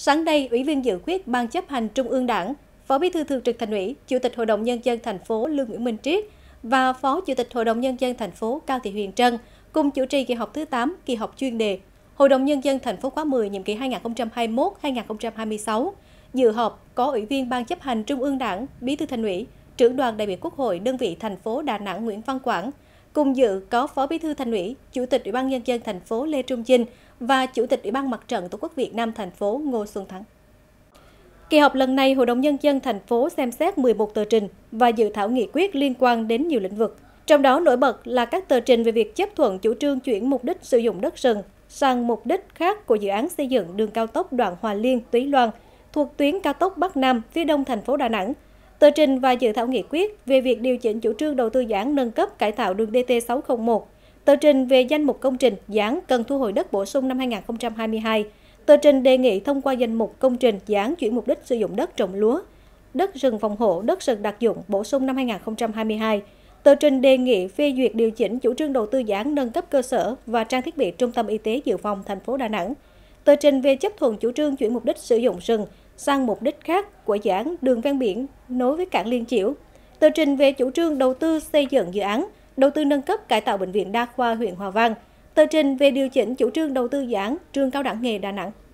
Sáng nay, Ủy viên Dự khuyết Ban chấp hành Trung ương Đảng, Phó Bí thư Thường trực Thành ủy, Chủ tịch Hội đồng Nhân dân thành phố Lương Nguyễn Minh Triết và Phó Chủ tịch Hội đồng Nhân dân thành phố Cao Thị Huyền Trân cùng chủ trì kỳ họp thứ 8, kỳ họp chuyên đề Hội đồng Nhân dân thành phố khóa 10 nhiệm kỳ 2021-2026. Dự họp có Ủy viên Ban chấp hành Trung ương Đảng, Bí thư Thành ủy, trưởng đoàn đại biểu Quốc hội đơn vị thành phố Đà Nẵng Nguyễn Văn Quảng, Cùng dự có Phó Bí thư Thành ủy, Chủ tịch Ủy ban nhân dân thành phố Lê Trung Chinh và Chủ tịch Ủy ban Mặt trận Tổ quốc Việt Nam thành phố Ngô Xuân Thắng. Kỳ họp lần này, Hội đồng nhân dân thành phố xem xét 11 tờ trình và dự thảo nghị quyết liên quan đến nhiều lĩnh vực. Trong đó nổi bật là các tờ trình về việc chấp thuận chủ trương chuyển mục đích sử dụng đất rừng sang mục đích khác của dự án xây dựng đường cao tốc đoạn Hòa Liên Túy Loan thuộc tuyến cao tốc Bắc Nam phía đông thành phố Đà Nẵng tờ trình và dự thảo nghị quyết về việc điều chỉnh chủ trương đầu tư dự án nâng cấp cải tạo đường DT601, tờ trình về danh mục công trình dự án cần thu hồi đất bổ sung năm 2022, tờ trình đề nghị thông qua danh mục công trình dự án chuyển mục đích sử dụng đất trồng lúa, đất rừng phòng hộ, đất rừng đặc dụng bổ sung năm 2022, tờ trình đề nghị phê duyệt điều chỉnh chủ trương đầu tư dự án nâng cấp cơ sở và trang thiết bị trung tâm y tế dự phòng thành phố Đà Nẵng, tờ trình về chấp thuận chủ trương chuyển mục đích sử dụng rừng sang mục đích khác của dự án đường ven biển nối với cảng Liên Chiểu. Tờ trình về chủ trương đầu tư xây dựng dự án, đầu tư nâng cấp cải tạo bệnh viện đa khoa huyện Hòa Vang, tờ trình về điều chỉnh chủ trương đầu tư dự án trường cao đẳng nghề Đà Nẵng.